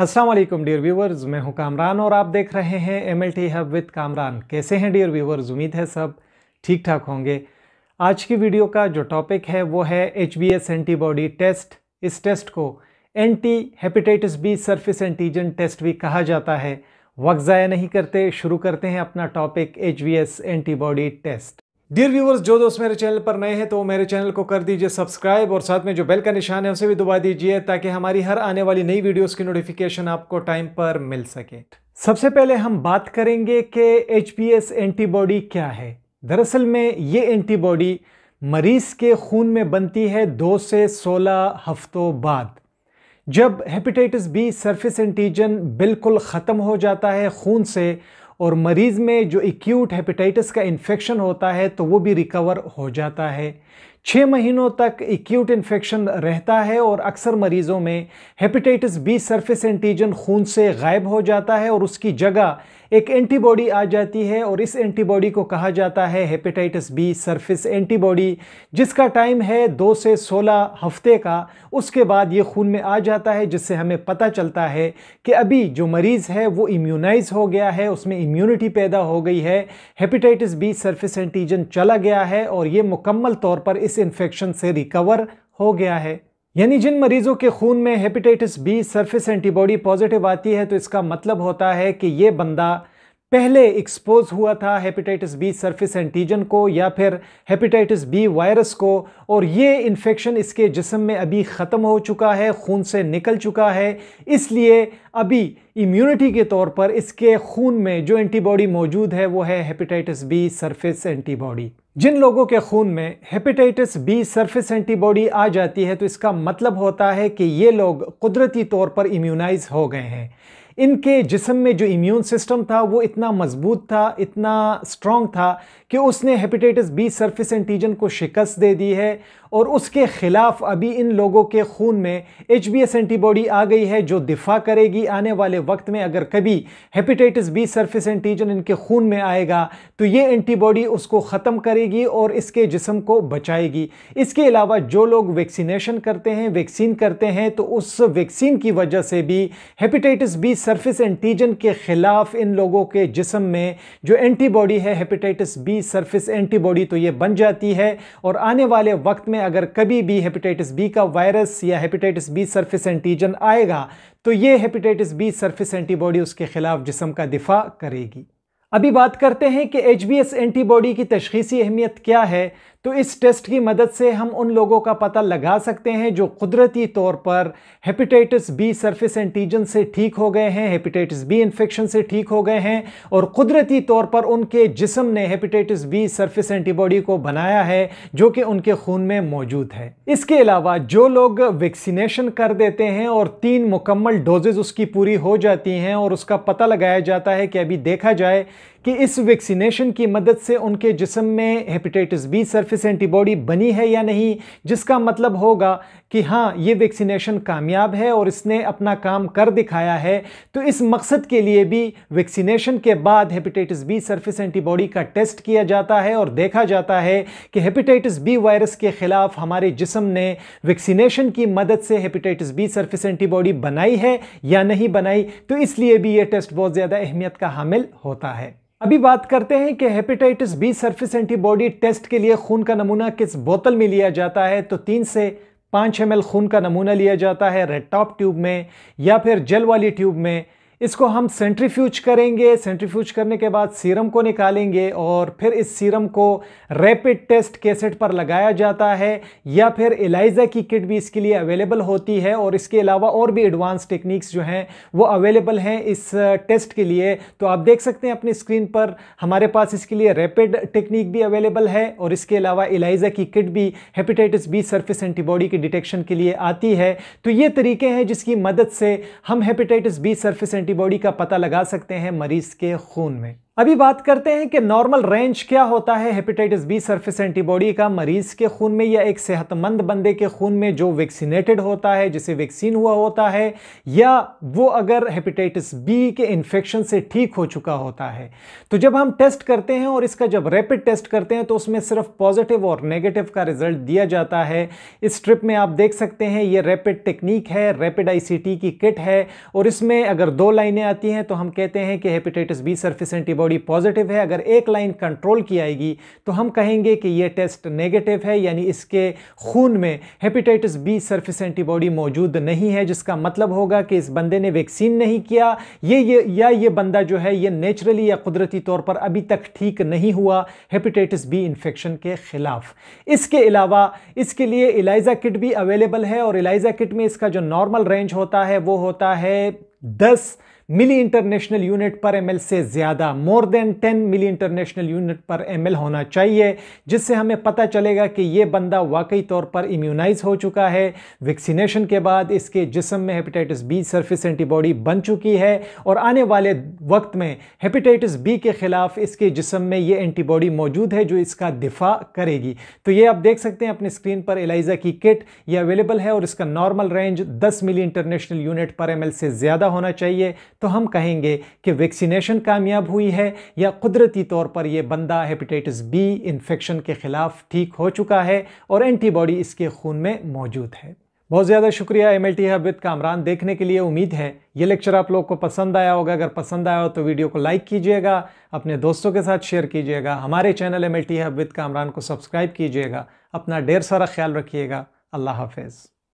Aslam dear viewers मैं हूं कामरान और आप देख रहे हैं M L T hub with Kamran कैसे हैं डियर व्यूवर्स उम्मीद है सब ठीक ठाक होंगे आज की वीडियो का जो टॉपिक है वो है H B S antibody test इस टेस्ट को anti hepatitis B surface antigen test भी कहा जाता है वक्त ज़ाया नहीं करते शुरू करते हैं अपना topic H B S antibody test dear viewers जो दोस्त मेरे चैनल पर नए हैं तो मेरे चैनल को कर दीजिए सब्सक्राइब और साथ में जो बेल का निशान है उसे भी दबा दीजिए ताकि हमारी हर आने वाली नई वीडियोस की नोटिफिकेशन आपको टाइम पर मिल सके सबसे पहले हम बात करेंगे कि एच एंटीबॉडी क्या है दरअसल में ये एंटीबॉडी मरीज के खून में बनती है दो से सोलह हफ्तों बाद जब हेपेटाइटिस बी सरफेस एंटीजन बिल्कुल ख़त्म हो जाता है खून से और मरीज़ में जो एक्यूट हेपेटाइटिस का इन्फेक्शन होता है तो वो भी रिकवर हो जाता है छः महीनों तक एक्यूट इन्फेक्शन रहता है और अक्सर मरीजों में हेपेटाइटिस बी सरफेस एंटीजन खून से गायब हो जाता है और उसकी जगह एक एंटीबॉडी आ जाती है और इस एंटीबॉडी को कहा जाता है हेपेटाइटिस बी सरफेस एंटीबॉडी जिसका टाइम है दो से सोलह हफ्ते का उसके बाद ये खून में आ जाता है जिससे हमें पता चलता है कि अभी जो मरीज़ है वो इम्यूनाइज हो गया है उसमें इम्यूनिटी पैदा हो गई है हेपेटाइटिस बी सरफेस एंटीजन चला गया है और ये मुकम्मल तौर पर इस इस इन्फेक्शन से रिकवर हो गया है यानी जिन मरीजों के खून में hepatitis B surface antibody positive आती है तो इसका मतलब होता है कि ये बंदा पहले एक्सपोज हुआ था हेपेटाइटिस बी सरफेस एंटीजन को या फिर हेपेटाइटिस बी वायरस को और ये इन्फेक्शन इसके जिसम में अभी ख़त्म हो चुका है खून से निकल चुका है इसलिए अभी इम्यूनिटी के तौर पर इसके खून में जो एंटीबॉडी मौजूद है वो है हेपेटाइटिस बी सरफेस एंटीबॉडी जिन लोगों के खून में हेपेटाइटिस बी सरफेस एंटीबॉडी आ जाती है तो इसका मतलब होता है कि ये लोग कुदरती तौर पर इम्यूनाइज हो गए हैं इनके जिसम में जो इम्यून सिस्टम था वो इतना मजबूत था इतना स्ट्रॉन्ग था कि उसने हेपेटाइटिस बी सरफेस एंटीजन को शिकस्त दे दी है और उसके ख़िलाफ़ अभी इन लोगों के खून में एच एंटीबॉडी आ गई है जो दिफा करेगी आने वाले वक्त में अगर कभी हेपेटाइटिस बी सर्फिस एंटीजन इनके खून में आएगा तो ये एंटीबॉडी उसको ख़त्म करेगी और इसके जिसम को बचाएगी इसके अलावा जो लोग वैक्सीनेशन करते हैं वैक्सीन करते हैं तो उस वैक्सीन की वजह से भी हेपेटाइटिस बी सर्फिस एंटीजन के ख़िलाफ़ इन लोगों के जिसम में जो एंटीबॉडी है हेपेटाइटिस बी सर्फिस एंटीबॉडी तो ये बन जाती है और आने वाले वक्त में अगर कभी भी हेपेटाइटिस बी का वायरस या हेपेटाइटिस बी सरफेस एंटीजन आएगा तो ये हेपेटाइटिस बी सरफेस एंटीबॉडी उसके खिलाफ जिसम का दिफा करेगी अभी बात करते हैं कि एच एंटीबॉडी की तशखीसी अहमियत क्या है तो इस टेस्ट की मदद से हम उन लोगों का पता लगा सकते हैं जो कुदरती तौर पर हेपेटाइटिस बी सरफेस एंटीजन से ठीक हो गए हैं हेपेटाइटिस बी इन्फेक्शन से ठीक हो गए हैं और कुदरती तौर पर उनके जिसम ने हेपेटाइटिस बी सरफेस एंटीबॉडी को बनाया है जो कि उनके खून में मौजूद है इसके अलावा जो लोग वैक्सीनेशन कर देते हैं और तीन मुकम्मल डोजेज उसकी पूरी हो जाती हैं और उसका पता लगाया जाता है कि अभी देखा जाए कि इस वैक्सीनेशन की मदद से उनके जिसम में हेपेटाइटिस बी सरफेस एंटीबॉडी बनी है या नहीं जिसका मतलब होगा कि हाँ ये वैक्सीनेशन कामयाब है और इसने अपना काम कर दिखाया है तो इस मकसद के लिए भी वैक्सीनेशन के बाद हेपेटाइटिस बी सरफेस एंटीबॉडी का टेस्ट किया जाता है और देखा जाता है कि हेपेटाइटिस बी वायरस के ख़िलाफ़ हमारे जिसम ने वैक्सीनेशन की मदद से हेपेटाइटिस बी सरफेस एंटीबॉडी बनाई है या नहीं बनाई तो इसलिए भी ये टेस्ट बहुत ज़्यादा अहमियत का हामिल होता है अभी बात करते हैं कि hepatitis B surface antibody test के लिए खून का नमूना किस बोतल में लिया जाता है तो तीन से पाँच एम खून का नमूना लिया जाता है रेड टॉप ट्यूब में या फिर जेल वाली ट्यूब में इसको हम सेंट्रीफ्यूज करेंगे सेंट्रीफ्यूज करने के बाद सीरम को निकालेंगे और फिर इस सीरम को रैपिड टेस्ट कैसेट पर लगाया जाता है या फिर एलाइजा की किट भी इसके लिए अवेलेबल होती है और इसके अलावा और भी एडवांस टेक्निक्स जो हैं वो अवेलेबल हैं इस टेस्ट के लिए तो आप देख सकते हैं अपनी स्क्रीन पर हमारे पास इसके लिए रैपिड टेक्निक भी अवेलेबल है और इसके अलावा एलाइजा की किट भी हेपेटाइटिस बी सर्फिस एंटीबॉडी के डिटेक्शन के लिए आती है तो ये तरीके हैं जिसकी मदद से हम hepatitis B surface anti antibody का पता लगा सकते हैं मरीज के खून में अभी बात करते हैं कि नॉर्मल रेंज क्या होता है हेपेटाइटिस बी सरफेस एंटीबॉडी का मरीज के खून में या एक सेहतमंद बंदे के खून में जो वैक्सीनेटेड होता है जिसे वैक्सीन हुआ होता है या वो अगर हेपेटाइटिस बी के इन्फेक्शन से ठीक हो चुका होता है तो जब हम टेस्ट करते हैं और इसका जब रैपिड टेस्ट करते हैं तो उसमें सिर्फ पॉजिटिव और नेगेटिव का रिजल्ट दिया जाता है इस ट्रिप में आप देख सकते हैं ये रैपिड टेक्निक है रैपिड आई की किट है और इसमें अगर दो लाइनें आती हैं तो हम कहते हैं कि hepatitis B surface antibody antibody positive है अगर एक लाइन कंट्रोल की आएगी तो हम कहेंगे कि ये टेस्ट नेगेटिव है यानी इसके खून में हेपेटाइटिस बी सरफेस एंटीबॉडी मौजूद नहीं है जिसका मतलब होगा कि इस बंदे ने वैक्सीन नहीं किया ये ये या ये बंदा जो है ये नेचुरली या कुदरती तौर पर अभी तक ठीक नहीं हुआ हेपेटाइटिस बी इन्फेक्शन के खिलाफ इसके अलावा इसके लिए इलाइजा किट भी अवेलेबल है और इलाइजा किट में इसका जो नॉर्मल रेंज होता है वो होता है दस milli international unit per M से ज़्यादा more than 10 milli international unit per M होना चाहिए जिससे हमें पता चलेगा कि ये बंदा वाकई तौर पर इम्यूनाइज हो चुका है वैक्सीनेशन के बाद इसके जिसम में हेपेटाइटिस बी सरफेस एंटीबॉडी बन चुकी है और आने वाले वक्त में हेपेटाइटिस बी के ख़िलाफ़ इसके जिसम में ये एंटीबॉडी मौजूद है जो इसका दिफा करेगी तो ये आप देख सकते हैं अपने स्क्रीन पर एलाइजा की किट ये अवेलेबल है और इसका नॉर्मल रेंज दस milli international unit per M से ज़्यादा होना चाहिए तो हम कहेंगे कि वैक्सीनेशन कामयाब हुई है या कुदरती तौर पर यह बंदा हेपेटाइटिस बी इन्फेक्शन के ख़िलाफ़ ठीक हो चुका है और एंटीबॉडी इसके खून में मौजूद है बहुत ज़्यादा शुक्रिया M L T hub with Kamran देखने के लिए उम्मीद है ये लेक्चर आप लोग को पसंद आया होगा अगर पसंद आया हो तो वीडियो को लाइक कीजिएगा अपने दोस्तों के साथ शेयर कीजिएगा हमारे channel M L T hub with Kamran को सब्सक्राइब कीजिएगा अपना ढेर सारा ख्याल रखिएगा अल्लाह हाफिज़